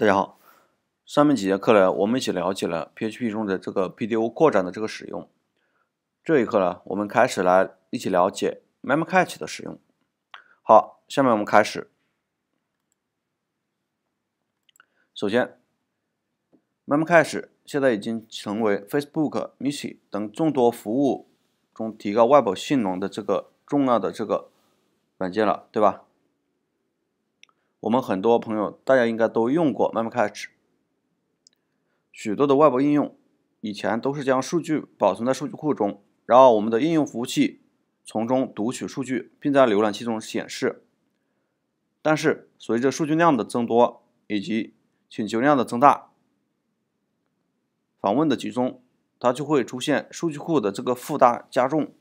大家好，上面几节课呢，我们一起了解了 PHP 中的这个 PDO 扩展的这个使用。这一课呢，我们开始来一起了解 Memcache 的使用。好，下面我们开始。首先，Memcache 现在已经成为 Facebook、m i s i 等众多服务中提高 Web 性能的这个重要的这个软件了，对吧？我们很多朋友，大家应该都用过 Mamakai。许多的外部应用以前都是将数据保存在数据库中，然后我们的应用服务器从中读取数据，并在浏览器中显示。但是随着数据量的增多以及请求量的增大、访问的集中，它就会出现数据库的这个负担加重，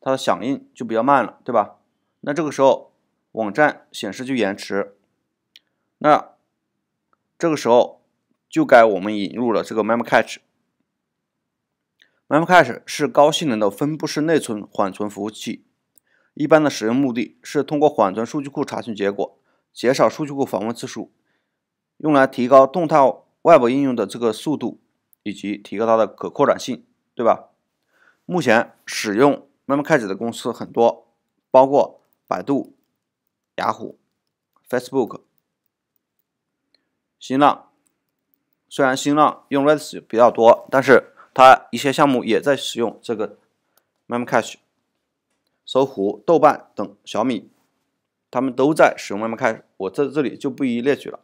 它的响应就比较慢了，对吧？那这个时候，网站显示就延迟，那这个时候就该我们引入了这个 Memcached。Memcached 是高性能的分布式内存缓存服务器，一般的使用目的是通过缓存数据库查询结果，减少数据库访问次数，用来提高动态外部应用的这个速度以及提高它的可扩展性，对吧？目前使用 Memcached 的公司很多，包括百度。雅虎、Facebook、新浪，虽然新浪用 Redis 比较多，但是它一些项目也在使用这个 Memcache。搜狐、豆瓣等小米，他们都在使用 Memcache，我在这里就不一一列举了。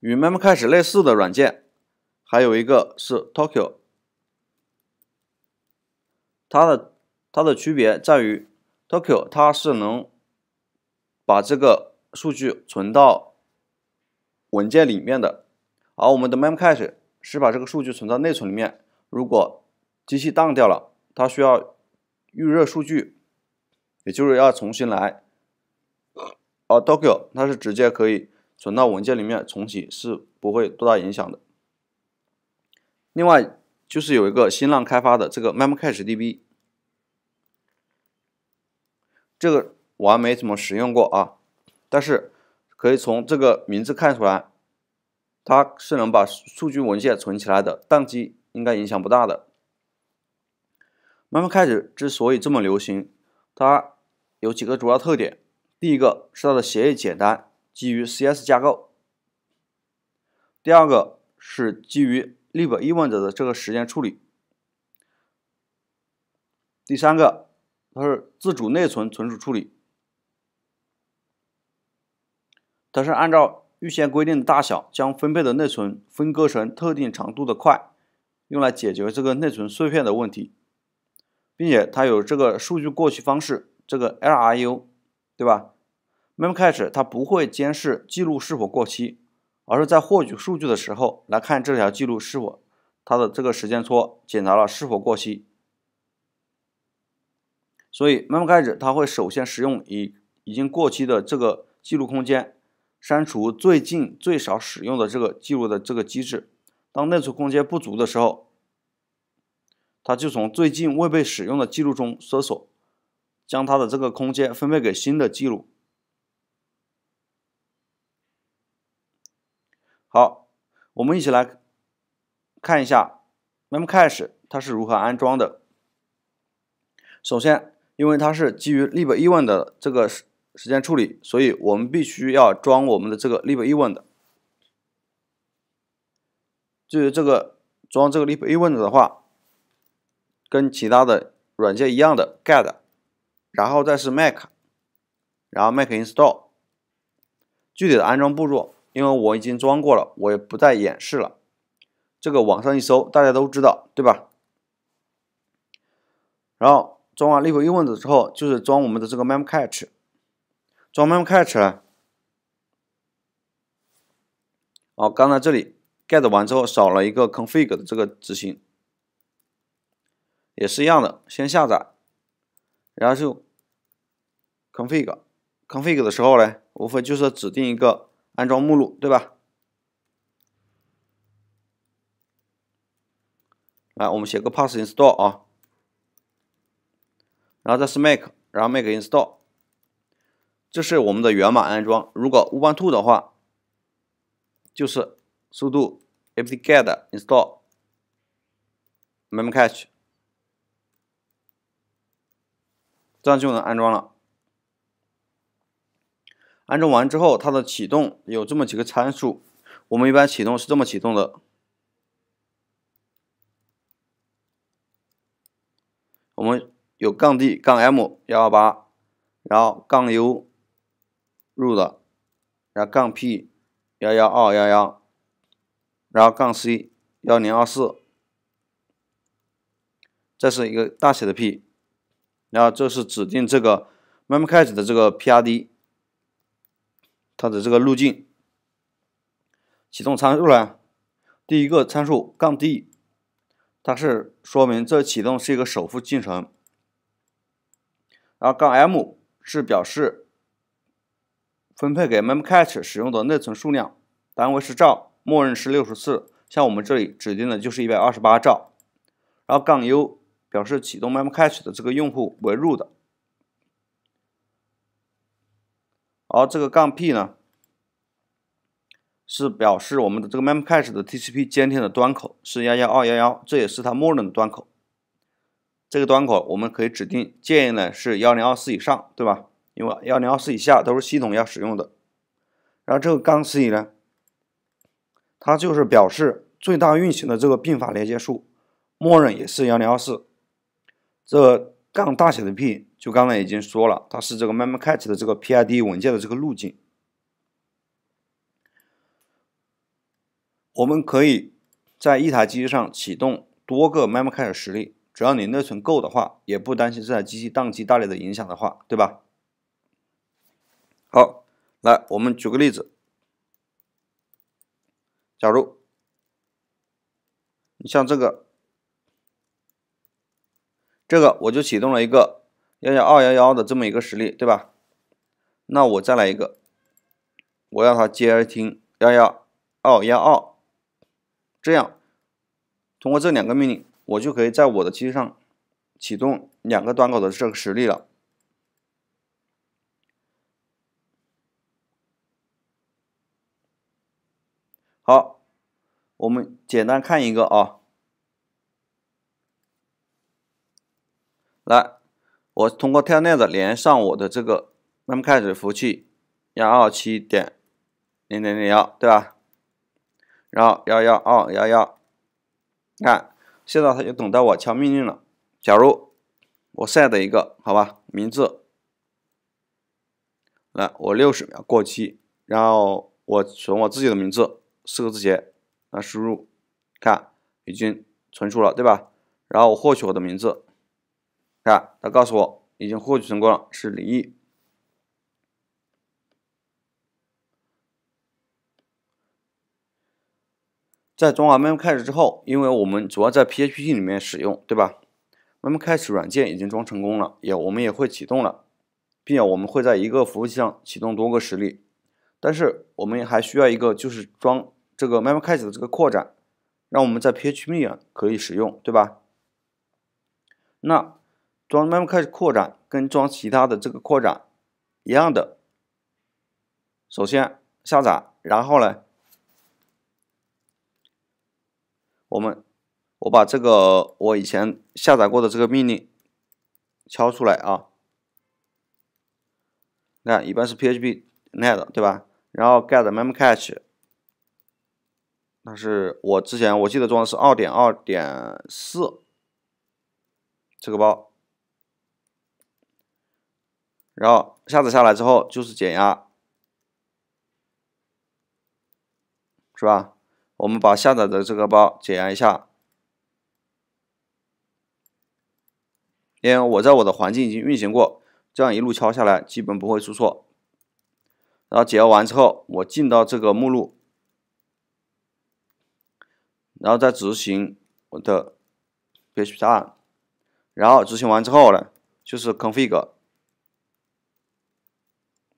与 Memcache 类似的软件还有一个是 Tokyo，它的它的区别在于 Tokyo 它是能。把这个数据存到文件里面的，而我们的 Memcache 是把这个数据存到内存里面。如果机器 down 掉了，它需要预热数据，也就是要重新来。而 d o g u o 它是直接可以存到文件里面，重启是不会多大影响的。另外就是有一个新浪开发的这个 Memcache DB，这个。我还没怎么使用过啊，但是可以从这个名字看出来，它是能把数据文件存起来的。宕机应该影响不大的。慢慢开始之所以这么流行，它有几个主要特点：第一个是它的协议简单，基于 C/S 架构；第二个是基于 libevent 的这个时间处理；第三个它是自主内存存储处理。它是按照预先规定的大小，将分配的内存分割成特定长度的块，用来解决这个内存碎片的问题，并且它有这个数据过期方式，这个 LRU，对吧？Memcache 它不会监视记录是否过期，而是在获取数据的时候来看这条记录是否它的这个时间戳检查了是否过期，所以 Memcache 它会首先使用已已经过期的这个记录空间。删除最近最少使用的这个记录的这个机制，当内存空间不足的时候，它就从最近未被使用的记录中搜索，将它的这个空间分配给新的记录。好，我们一起来看一下 Memcache 它是如何安装的。首先，因为它是基于 l i b 1的这个。时间处理，所以我们必须要装我们的这个 l i v e v e n t 就是这个装这个 l i v e v e n t 的话，跟其他的软件一样的 get，然后再是 mac，然后 mac install。具体的安装步骤，因为我已经装过了，我也不再演示了。这个网上一搜，大家都知道，对吧？然后装完 libevent 之后，就是装我们的这个 memcache。t c 开始，哦，刚才这里 get 完之后少了一个 config 的这个执行，也是一样的，先下载，然后就 config，config 的时候呢，无非就是指定一个安装目录，对吧？来，我们写个 pass install 啊，然后再是 make，然后 make install。这是我们的源码安装。如果 Ubuntu 的话，就是 sudo apt-get install memcache，这样就能安装了。安装完之后，它的启动有这么几个参数，我们一般启动是这么启动的：我们有杠 d 杠 m 幺二八，然后杠 u。入的，然后杠 p 幺幺二幺幺，然后杠 c 幺零二四，这是一个大写的 p，然后这是指定这个 memcache 的这个 prd，它的这个路径。启动参数呢，第一个参数杠 d，它是说明这启动是一个首护进程。然后杠 m 是表示。分配给 memcache 使用的内存数量，单位是兆，默认是六十四，像我们这里指定的就是一百二十八兆。然后杠 u 表示启动 memcache 的这个用户为 root 的，而这个杠 p 呢，是表示我们的这个 memcache 的 TCP 监听的端口是幺幺二幺幺，这也是它默认的端口。这个端口我们可以指定，建议呢是幺零二四以上，对吧？因为幺零二四以下都是系统要使用的，然后这个杠 c 呢，它就是表示最大运行的这个并发连接数，默认也是幺零二四。这杠大写的 p 就刚才已经说了，它是这个 memcache 的这个 pid 文件的这个路径。我们可以在一台机器上启动多个 memcache 实例，只要你内存够的话，也不担心这台机器宕机带来的影响的话，对吧？好，来，我们举个例子。假如你像这个，这个我就启动了一个幺幺二幺幺的这么一个实例，对吧？那我再来一个，我要它接听幺幺二幺二，这样通过这两个命令，我就可以在我的机器上启动两个端口的这个实例了。好，我们简单看一个啊。来，我通过 telnet 连上我的这个，那么开始服务器幺二七点零零零幺，对吧？然后幺幺二幺幺，看，现在它就等到我敲命令了。假如我 set 一个好吧名字，来，我六十秒过期，然后我选我自己的名字。四个字节，那输入看已经存储了，对吧？然后我获取我的名字，看它告诉我已经获取成功了，是李毅。在装完 Mem 开始之后，因为我们主要在 PHP 里面使用，对吧？Mem 开始软件已经装成功了，也我们也会启动了，并且我们会在一个服务器上启动多个实例。但是我们还需要一个，就是装这个 Memcached 的这个扩展，让我们在 PHP 呢可以使用，对吧？那装 Memcached 扩展跟装其他的这个扩展一样的，首先下载，然后呢，我们我把这个我以前下载过的这个命令敲出来啊，看一般是 PHP Net 对吧？然后 get memcache，那是我之前我记得装的是二点二点四这个包。然后下载下来之后就是解压，是吧？我们把下载的这个包解压一下。因为我在我的环境已经运行过，这样一路敲下来基本不会出错。然后解压完之后，我进到这个目录，然后再执行我的 php 案，然后执行完之后呢，就是 config，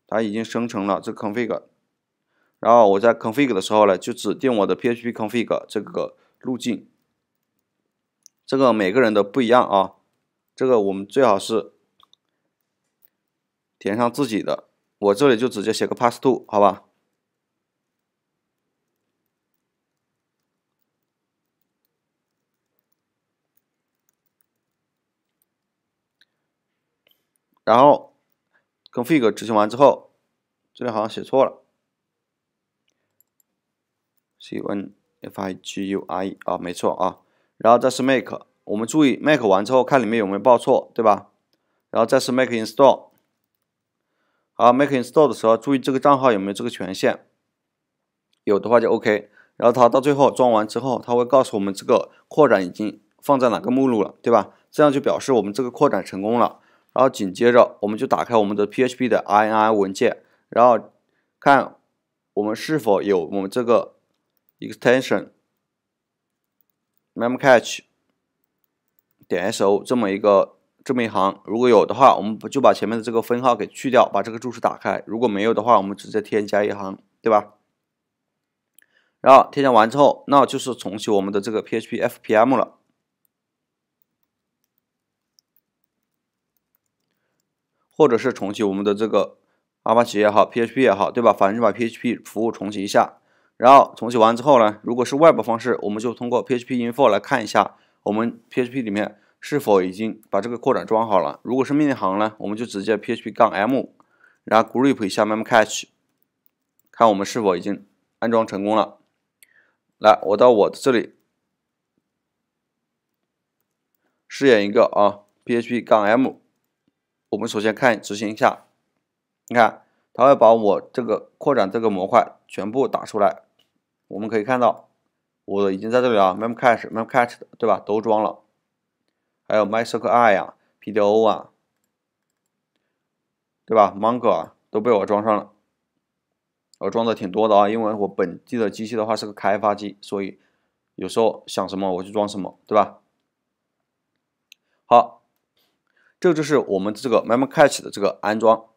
它已经生成了这 config，然后我在 config 的时候呢，就指定我的 php config 这个路径，这个每个人都不一样啊，这个我们最好是填上自己的。我这里就直接写个 pass t o 好吧，然后 config 执行完之后，这里好像写错了，c n f i g u i 啊，没错啊，然后再是 make，我们注意 make 完之后看里面有没有报错，对吧？然后再是 make install。好，make install 的时候注意这个账号有没有这个权限，有的话就 OK。然后它到最后装完之后，它会告诉我们这个扩展已经放在哪个目录了，对吧？这样就表示我们这个扩展成功了。然后紧接着我们就打开我们的 PHP 的 INI 文件，然后看我们是否有我们这个 extension_memcache 点 so 这么一个。这么一行，如果有的话，我们就把前面的这个分号给去掉，把这个注释打开。如果没有的话，我们直接添加一行，对吧？然后添加完之后，那就是重启我们的这个 PHP FPM 了，或者是重启我们的这个阿帕奇也好，PHP 也好，对吧？反正把 PHP 服务重启一下。然后重启完之后呢，如果是外部方式，我们就通过 PHP info 来看一下我们 PHP 里面。是否已经把这个扩展装好了？如果是命令行呢，我们就直接 php 杠 -m，然后 grep 一下 memcache，看我们是否已经安装成功了。来，我到我的这里试验一个啊，php 杠 -m。我们首先看执行一下，你看它会把我这个扩展这个模块全部打出来。我们可以看到，我已经在这里啊 m e m c a c h e memcached，对吧？都装了。还有 m y r s q l I 啊，Pdo 啊，对吧？Mongo 啊，都被我装上了。我装的挺多的啊，因为我本地的机器的话是个开发机，所以有时候想什么我就装什么，对吧？好，这就是我们这个 Memcache 的这个安装。